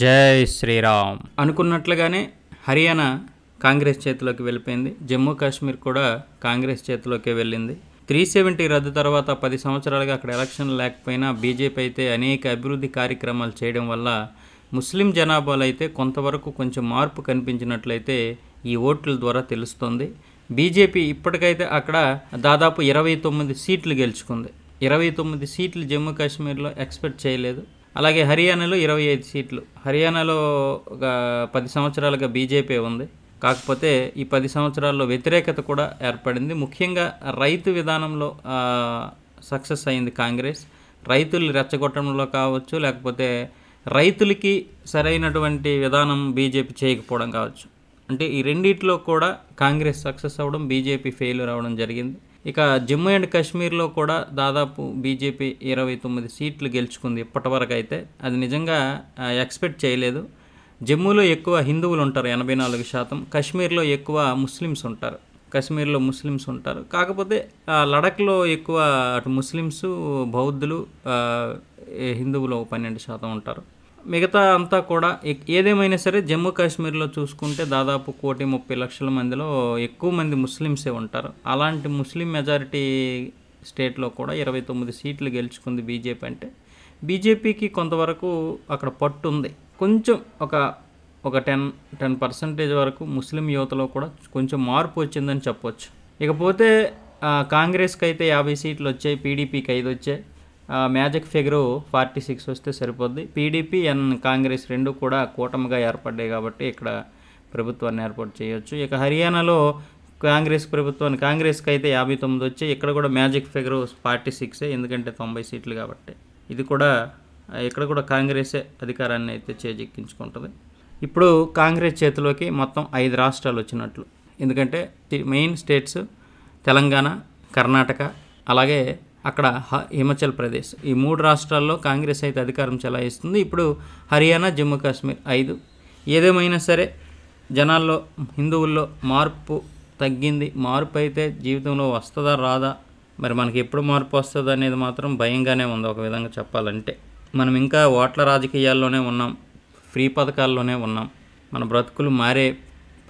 జై శ్రీరామ్ అనుకున్నట్లుగానే హర్యానా కాంగ్రెస్ చేతిలోకి వెళ్ళిపోయింది జమ్మూ కాశ్మీర్ కూడా కాంగ్రెస్ చేతిలోకి వెళ్ళింది త్రీ సెవెంటీ రద్దు తర్వాత పది సంవత్సరాలుగా అక్కడ ఎలక్షన్ లేకపోయినా బీజేపీ అయితే అనేక అభివృద్ధి కార్యక్రమాలు చేయడం వల్ల ముస్లిం జనాభాలో అయితే కొంతవరకు కొంచెం మార్పు కనిపించినట్లయితే ఈ ఓట్ల ద్వారా తెలుస్తుంది బీజేపీ ఇప్పటికైతే అక్కడ దాదాపు ఇరవై తొమ్మిది సీట్లు గెలుచుకుంది ఇరవై తొమ్మిది సీట్లు జమ్మూ కాశ్మీర్లో ఎక్స్పెక్ట్ చేయలేదు అలాగే హర్యానాలో ఇరవై ఐదు సీట్లు హర్యానాలో ఒక పది సంవత్సరాలుగా బీజేపీ ఉంది కాకపోతే ఈ పది సంవత్సరాల్లో వ్యతిరేకత కూడా ఏర్పడింది ముఖ్యంగా రైతు విధానంలో సక్సెస్ అయింది కాంగ్రెస్ రైతులు రెచ్చగొట్టడంలో కావచ్చు లేకపోతే రైతులకి సరైనటువంటి విధానం బీజేపీ చేయకపోవడం కావచ్చు అంటే ఈ రెండిట్లో కూడా కాంగ్రెస్ సక్సెస్ అవ్వడం బీజేపీ ఫెయిల్యూర్ అవ్వడం జరిగింది ఇక జమ్మూ అండ్ కాశ్మీర్లో కూడా దాదాపు బీజేపీ ఇరవై తొమ్మిది సీట్లు గెలుచుకుంది ఇప్పటివరకు అయితే అది నిజంగా ఎక్స్పెక్ట్ చేయలేదు జమ్మూలో ఎక్కువ హిందువులు ఉంటారు ఎనభై నాలుగు శాతం కాశ్మీర్లో ఎక్కువ ముస్లిమ్స్ ఉంటారు కాశ్మీర్లో ముస్లిమ్స్ ఉంటారు కాకపోతే లడఖ్లో ఎక్కువ అటు ముస్లిమ్స్ బౌద్ధులు హిందువులు పన్నెండు శాతం ఉంటారు మిగతా అంతా కూడా ఏదేమైనా సరే జమ్మూ కాశ్మీర్లో చూసుకుంటే దాదాపు కోటి ముప్పై లక్షల మందిలో ఎక్కువ మంది ముస్లిమ్సే ఉంటారు అలాంటి ముస్లిం మెజారిటీ స్టేట్లో కూడా ఇరవై తొమ్మిది సీట్లు గెలుచుకుంది బీజేపీ అంటే బీజేపీకి కొంతవరకు అక్కడ పట్టు ఉంది కొంచెం ఒక ఒక టెన్ టెన్ పర్సంటేజ్ వరకు ముస్లిం యువతలో కూడా కొంచెం మార్పు వచ్చిందని చెప్పొచ్చు ఇకపోతే కాంగ్రెస్కి అయితే యాభై సీట్లు వచ్చాయి పీడీపీకి ఐదు వచ్చాయి మ్యాజిక్ ఫిగరు ఫార్టీ సిక్స్ వస్తే సరిపోద్ది పీడీపీ అండ్ కాంగ్రెస్ రెండు కూడా కూటమిగా ఏర్పడ్డాయి కాబట్టి ఇక్కడ ప్రభుత్వాన్ని ఏర్పాటు చేయొచ్చు ఇక హర్యానాలో కాంగ్రెస్ ప్రభుత్వాన్ని కాంగ్రెస్కి అయితే యాభై తొమ్మిది వచ్చి ఇక్కడ కూడా మ్యాజిక్ ఫిగరు ఫార్టీ సిక్సే ఎందుకంటే తొంభై సీట్లు కాబట్టి ఇది కూడా ఇక్కడ కూడా కాంగ్రెసే అధికారాన్ని అయితే చేజెక్కించుకుంటుంది ఇప్పుడు కాంగ్రెస్ చేతిలోకి మొత్తం ఐదు రాష్ట్రాలు వచ్చినట్లు ఎందుకంటే మెయిన్ స్టేట్స్ తెలంగాణ కర్ణాటక అలాగే అక్కడ హిమాచల్ ప్రదేశ్ ఈ మూడు రాష్ట్రాల్లో కాంగ్రెస్ అయితే అధికారం చెలాయిస్తుంది ఇప్పుడు హర్యానా జమ్మూ కాశ్మీర్ ఐదు ఏదేమైనా సరే జనాల్లో హిందువుల్లో మార్పు తగ్గింది మార్పు అయితే జీవితంలో వస్తుందా రాదా మరి మనకి ఎప్పుడు మార్పు వస్తుంది అనేది మాత్రం భయంగానే ఉంది ఒక విధంగా చెప్పాలంటే మనం ఇంకా ఓట్ల రాజకీయాల్లోనే ఉన్నాం ఫ్రీ పథకాల్లోనే ఉన్నాం మన బ్రతుకులు మారే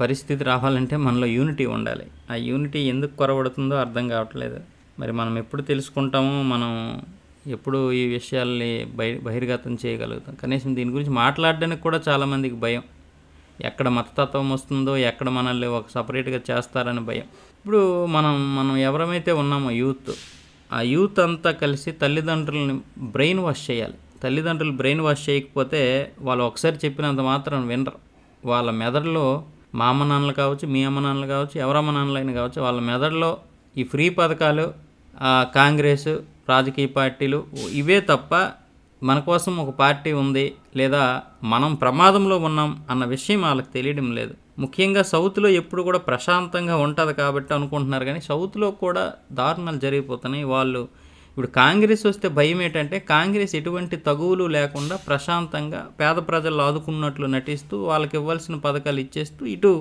పరిస్థితి రావాలంటే మనలో యూనిటీ ఉండాలి ఆ యూనిటీ ఎందుకు కొరబడుతుందో అర్థం కావట్లేదు మరి మనం ఎప్పుడు తెలుసుకుంటామో మనం ఎప్పుడు ఈ విషయాల్ని బహి బహిర్గతం చేయగలుగుతాం కనీసం దీని గురించి మాట్లాడడానికి కూడా చాలామందికి భయం ఎక్కడ మతతత్వం వస్తుందో ఎక్కడ మనల్ని ఒక సపరేట్గా చేస్తారని భయం ఇప్పుడు మనం మనం ఎవరమైతే ఉన్నామో యూత్ ఆ యూత్ అంతా కలిసి తల్లిదండ్రులని బ్రెయిన్ వాష్ చేయాలి తల్లిదండ్రులు బ్రెయిన్ వాష్ చేయకపోతే వాళ్ళు ఒకసారి చెప్పినంత మాత్రం వినరు వాళ్ళ మెదడులో మా అమ్మ నాన్నలు కావచ్చు మీ అమ్మ నాన్నలు కావచ్చు ఎవరమ్మ నాన్నలైనా కావచ్చు వాళ్ళ మెదడులో ఈ ఫ్రీ పథకాలు కాంగ్రెస్ రాజకీయ పార్టీలు ఇవే తప్ప మన కోసం ఒక పార్టీ ఉంది లేదా మనం ప్రమాదంలో ఉన్నాం అన్న విషయం వాళ్ళకి తెలియడం లేదు ముఖ్యంగా సౌత్లో ఎప్పుడు కూడా ప్రశాంతంగా ఉంటుంది కాబట్టి అనుకుంటున్నారు కానీ సౌత్లో కూడా దారుణాలు జరిగిపోతున్నాయి వాళ్ళు ఇప్పుడు కాంగ్రెస్ వస్తే భయం ఏంటంటే కాంగ్రెస్ ఎటువంటి తగువులు లేకుండా ప్రశాంతంగా పేద ప్రజలు ఆదుకున్నట్లు నటిస్తూ వాళ్ళకి ఇవ్వాల్సిన పథకాలు ఇచ్చేస్తూ ఇటు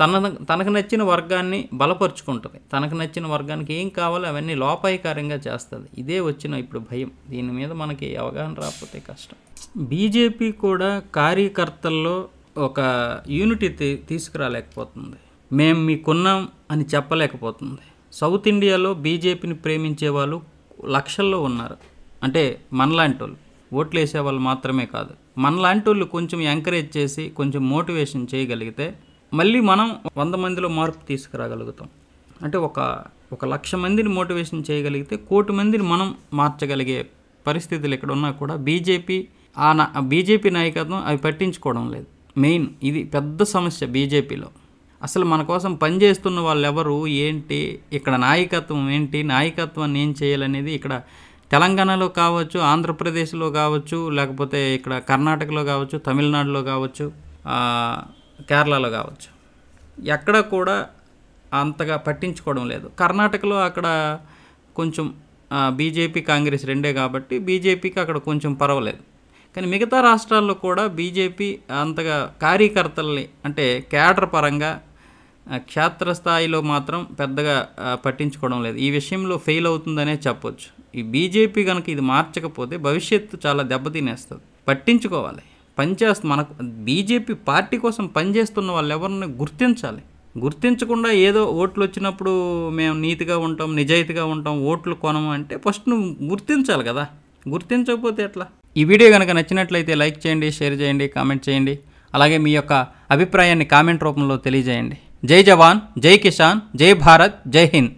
తన తనకు నచ్చిన వర్గాన్ని బలపరుచుకుంటుంది తనకు నచ్చిన వర్గానికి ఏం కావాలో అవన్నీ లోపాయకారంగా చేస్తుంది ఇదే వచ్చిన ఇప్పుడు భయం దీని మీద మనకి అవగాహన రాకపోతే కష్టం బీజేపీ కూడా కార్యకర్తల్లో ఒక యూనిటీ తీసుకురాలేకపోతుంది మేము మీకున్నాం అని చెప్పలేకపోతుంది సౌత్ ఇండియాలో బీజేపీని ప్రేమించే వాళ్ళు లక్షల్లో ఉన్నారు అంటే మనలాంటి వాళ్ళు ఓట్లు వేసే వాళ్ళు మాత్రమే కాదు మనలాంటి వాళ్ళు కొంచెం ఎంకరేజ్ చేసి కొంచెం మోటివేషన్ చేయగలిగితే మళ్ళీ మనం వంద మందిలో మార్పు తీసుకురాగలుగుతాం అంటే ఒక ఒక లక్ష మందిని మోటివేషన్ చేయగలిగితే కోటి మందిని మనం మార్చగలిగే పరిస్థితులు ఎక్కడ ఉన్నా కూడా బీజేపీ ఆ నా బీజేపీ నాయకత్వం అవి పట్టించుకోవడం లేదు మెయిన్ ఇది పెద్ద సమస్య బీజేపీలో అసలు మన కోసం పనిచేస్తున్న వాళ్ళు ఎవరు ఏంటి ఇక్కడ నాయకత్వం ఏంటి నాయకత్వాన్ని ఏం చేయాలనేది ఇక్కడ తెలంగాణలో కావచ్చు ఆంధ్రప్రదేశ్లో కావచ్చు లేకపోతే ఇక్కడ కర్ణాటకలో కావచ్చు తమిళనాడులో కావచ్చు కేరళలో కావచ్చు ఎక్కడ కూడా అంతగా పట్టించుకోవడం లేదు కర్ణాటకలో అక్కడ కొంచెం బీజేపీ కాంగ్రెస్ రెండే కాబట్టి బీజేపీకి అక్కడ కొంచెం పర్వాలేదు కానీ మిగతా రాష్ట్రాల్లో కూడా బీజేపీ అంతగా కార్యకర్తల్ని అంటే క్యాడర్ పరంగా క్షేత్రస్థాయిలో మాత్రం పెద్దగా పట్టించుకోవడం లేదు ఈ విషయంలో ఫెయిల్ అవుతుందనే చెప్పొచ్చు ఈ బీజేపీ కనుక ఇది మార్చకపోతే భవిష్యత్తు చాలా దెబ్బతినేస్తుంది పట్టించుకోవాలి పనిచేస్తు మనకు బీజేపీ పార్టీ కోసం పనిచేస్తున్న వాళ్ళు ఎవరిని గుర్తించాలి గుర్తించకుండా ఏదో ఓట్లు వచ్చినప్పుడు మేము నీతిగా ఉంటాం నిజాయితీగా ఉంటాం ఓట్లు కొనము అంటే ఫస్ట్ నువ్వు గుర్తించాలి కదా గుర్తించకపోతే ఎట్లా ఈ వీడియో కనుక నచ్చినట్లయితే లైక్ చేయండి షేర్ చేయండి కామెంట్ చేయండి అలాగే మీ యొక్క అభిప్రాయాన్ని కామెంట్ రూపంలో తెలియజేయండి జై జవాన్ జై కిసాన్ జై భారత్ జై హింద్